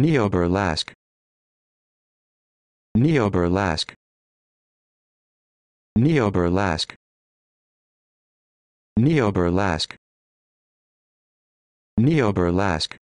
Neo-burlesque Neo-burlesque Neo-burlesque Neo-burlesque Neo-burlesque